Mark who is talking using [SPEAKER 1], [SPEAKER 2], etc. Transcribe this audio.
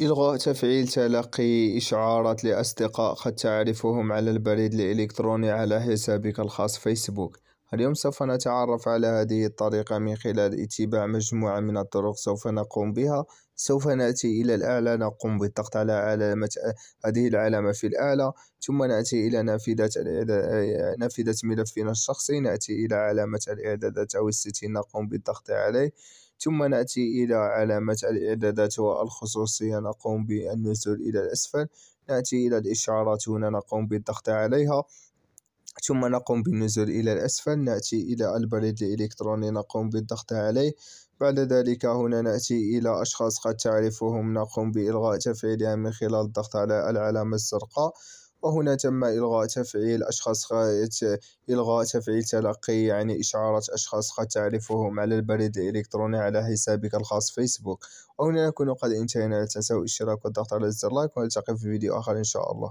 [SPEAKER 1] إلغاء تفعيل تلقي إشعارات لأصدقاء قد تعرفهم على البريد الإلكتروني على حسابك الخاص فيسبوك اليوم سوف نتعرف على هذه الطريقة من خلال اتباع مجموعة من الطرق سوف نقوم بها سوف نأتي إلى الأعلى نقوم بالضغط على علامة هذه العلامة في الأعلى ثم نأتي إلى نافذة نافذة ملفنا الشخصي نأتي إلى علامة الإعدادات أو الستين نقوم بالضغط عليه ثم نأتي إلى علامة الإعدادات والخصوصية نقوم بالنزول إلى الأسفل نأتي إلى الإشعارات هنا نقوم بالضغط عليها ثم نقوم بالنزول إلى الأسفل نأتي إلى البريد الإلكتروني نقوم بالضغط عليه بعد ذلك هنا نأتي إلى أشخاص قد تعرفهم نقوم بإلغاء تفعيلها من خلال الضغط على العلامة الزرقاء وهنا تم إلغاء تفعيل أشخاص إلغاء تفعيل تلقي يعني إشعارات أشخاص قد تعرفهم على البريد الإلكتروني على حسابك الخاص فيسبوك وهنا نكون قد انتهينا لا تنسوا الاشتراك والضغط على زر لايك ونلتقي في فيديو آخر إن شاء الله